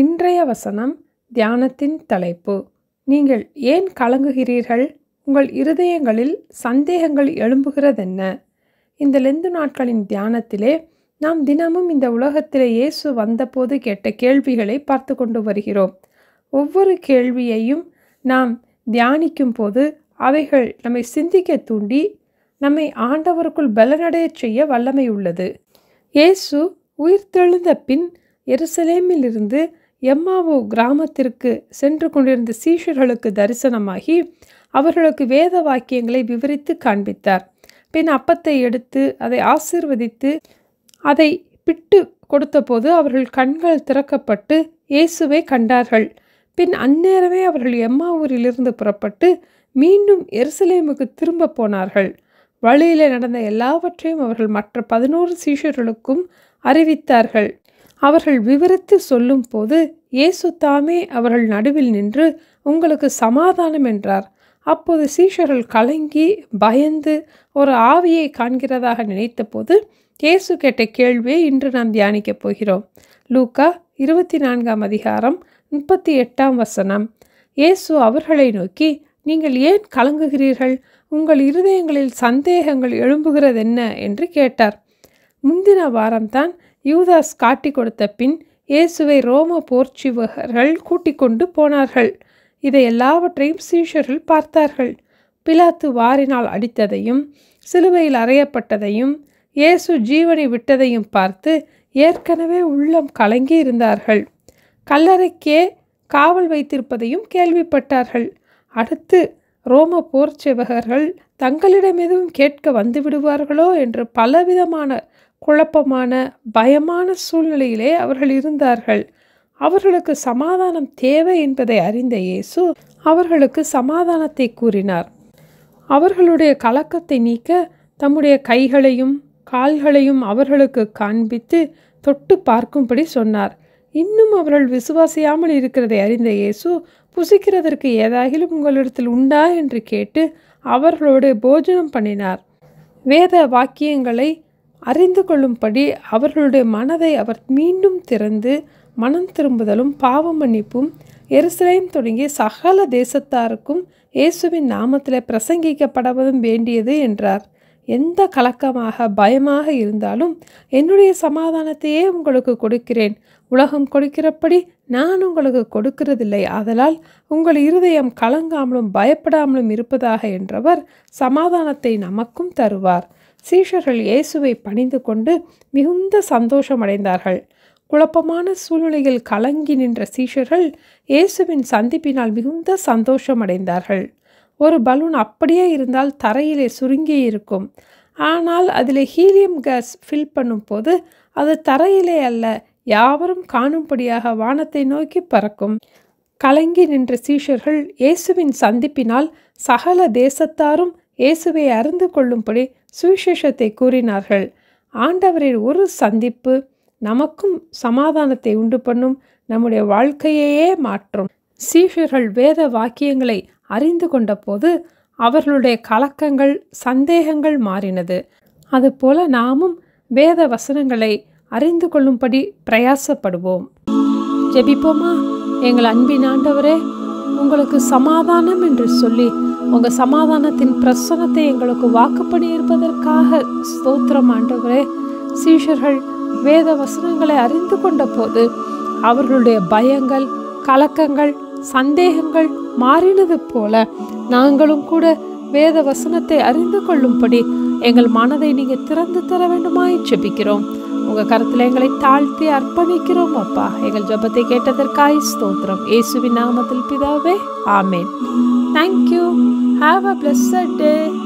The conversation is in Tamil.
இன்றைய வசனம் தியானத்தின் தலைப்பு நீங்கள் ஏன் கலங்குகிறீர்கள் உங்கள் இருதயங்களில் சந்தேகங்கள் எழும்புகிறதென்ன இந்த லெந்து நாட்களின் தியானத்திலே நாம் தினமும் இந்த உலகத்திலே இயேசு வந்தபோது கேட்ட கேள்விகளை பார்த்து கொண்டு வருகிறோம் ஒவ்வொரு கேள்வியையும் நாம் தியானிக்கும் போது அவைகள் நம்மை சிந்திக்க தூண்டி நம்மை ஆண்டவருக்குள் பலனடைய செய்ய வல்லமை உள்ளது இயேசு உயிர்த்தெழுந்த பின் எருசலேமிலிருந்து எம்மாவோ கிராமத்திற்கு சென்று கொண்டிருந்த சீஷர்களுக்கு தரிசனமாகி அவர்களுக்கு வேத வாக்கியங்களை விவரித்து காண்பித்தார் பின் அப்பத்தை எடுத்து அதை ஆசிர்வதித்து அதை பிட்டு கொடுத்தபோது அவர்கள் கண்கள் திறக்கப்பட்டு இயேசுவை கண்டார்கள் பின் அந்நேரமே அவர்கள் எம்மா ஊரிலிருந்து புறப்பட்டு மீண்டும் எருசலேமுக்கு திரும்ப போனார்கள் வழியில் நடந்த எல்லாவற்றையும் அவர்கள் மற்ற பதினோரு சீஷர்களுக்கும் அறிவித்தார்கள் அவர்கள் விவரித்து சொல்லும்போது இயேசு தாமே அவர்கள் நடுவில் நின்று உங்களுக்கு சமாதானம் என்றார் அப்போது சீஷர்கள் கலங்கி பயந்து ஒரு ஆவியை காண்கிறதாக நினைத்தபோது இயேசு கேட்ட கேள்வியை இன்று நாம் தியானிக்கப் போகிறோம் லூக்கா இருபத்தி நான்காம் அதிகாரம் முப்பத்தி எட்டாம் வசனம் இயேசு அவர்களை நோக்கி நீங்கள் ஏன் கலங்குகிறீர்கள் உங்கள் இருதயங்களில் சந்தேகங்கள் எழும்புகிறதென்ன என்று கேட்டார் முந்தின வாரம்தான் யூதாஸ் காட்டி கொடுத்த பின் இயேசுவை ரோம போர்ச்சிவகர்கள் கூட்டிக் கொண்டு போனார்கள் இதை எல்லாவற்றையும் சீஷர்கள் பார்த்தார்கள் பிலாத்து வாரினால் அடித்ததையும் சிலுவையில் அறையப்பட்டதையும் இயேசு ஜீவனை விட்டதையும் பார்த்து ஏற்கனவே உள்ளம் கலங்கி இருந்தார்கள் கல்லறைக்கே காவல் வைத்திருப்பதையும் கேள்விப்பட்டார்கள் அடுத்து ரோம போர்ச்சிவகர்கள் தங்களிடம் எதுவும் கேட்க வந்து விடுவார்களோ என்று பலவிதமான குழப்பமான பயமான சூழ்நிலையிலே அவர்கள் இருந்தார்கள் அவர்களுக்கு சமாதானம் தேவை என்பதை அறிந்த இயேசு அவர்களுக்கு சமாதானத்தை கூறினார் அவர்களுடைய கலக்கத்தை நீக்க தம்முடைய கைகளையும் கால்களையும் அவர்களுக்கு காண்பித்து தொட்டு பார்க்கும்படி சொன்னார் இன்னும் அவர்கள் விசுவாசியாமல் இருக்கிறதை அறிந்த இயேசு புசிக்கிறதற்கு ஏதாகிலும் உங்களிடத்தில் உண்டா என்று கேட்டு அவர்களோடு போஜனம் பண்ணினார் வேத வாக்கியங்களை அறிந்து கொள்ளும்படி அவர்களுடைய மனதை அவர் மீண்டும் திறந்து மனம் திரும்புதலும் பாவ மன்னிப்பும் எருசலேம் தொடங்கி சகல தேசத்தாருக்கும் இயேசுவின் நாமத்தில் பிரசங்கிக்கப்படவதும் வேண்டியது என்றார் எந்த கலக்கமாக பயமாக இருந்தாலும் என்னுடைய சமாதானத்தையே உங்களுக்கு கொடுக்கிறேன் உலகம் கொடுக்கிறபடி நான் உங்களுக்கு கொடுக்கிறதில்லை ஆதலால் உங்கள் இருதயம் கலங்காமலும் பயப்படாமலும் இருப்பதாக என்றவர் சமாதானத்தை நமக்கும் தருவார் சீஷர்கள் இயேசுவை பணிந்து கொண்டு மிகுந்த சந்தோஷமடைந்தார்கள் குழப்பமான சூழ்நிலையில் கலங்கி நின்ற சீஷர்கள் இயேசுவின் சந்திப்பினால் மிகுந்த சந்தோஷமடைந்தார்கள் ஒரு பலூன் அப்படியே இருந்தால் தரையிலே சுருங்கி இருக்கும் ஆனால் அதில் ஹீலியம் கேஸ் ஃபில் பண்ணும் போது அது தரையிலே அல்ல யாவரும் காணும்படியாக வானத்தை நோக்கி பறக்கும் கலங்கி நின்ற சீஷர்கள் இயேசுவின் சந்திப்பினால் சகல தேசத்தாரும் இயேசுவை அறிந்து கொள்ளும்படி சுவிசேஷத்தை கூறினார்கள் ஆண்டவரின் ஒரு சந்திப்பு நமக்கும் சமாதானத்தை உண்டு பண்ணும் நம்முடைய வாழ்க்கையையே மாற்றும் சீஷர்கள் வேத வாக்கியங்களை அறிந்து கொண்டபோது அவர்களுடைய கலக்கங்கள் சந்தேகங்கள் மாறினது அதுபோல நாமும் வேத வசனங்களை அறிந்து கொள்ளும்படி பிரயாசப்படுவோம் ஜெபிப்போமா எங்கள் அன்பின் ஆண்டவரே உங்களுக்கு சமாதானம் என்று சொல்லி உங்கள் சமாதானத்தின் பிரசனத்தை எங்களுக்கு வாக்கு பண்ணியிருப்பதற்காக ஸ்தோத்திரம் ஆண்டவரே சீஷர்கள் வேத வசனங்களை அறிந்து கொண்ட போது அவர்களுடைய பயங்கள் கலக்கங்கள் சந்தேகங்கள் மாறினது போல நாங்களும் கூட வேத வசனத்தை அறிந்து கொள்ளும்படி எங்கள் மனதை நீங்கள் திறந்து தர வேண்டுமா ஜெபிக்கிறோம் உங்கள் கருத்தில் எங்களை தாழ்த்தி அர்ப்பணிக்கிறோம் அப்பா எங்கள் ஜபத்தை கேட்டதற்காய் ஸ்தோத்திரம் இயேசுவின் நாமத்தில் பிதாவே ஆமேன் thank you Have a blessed day.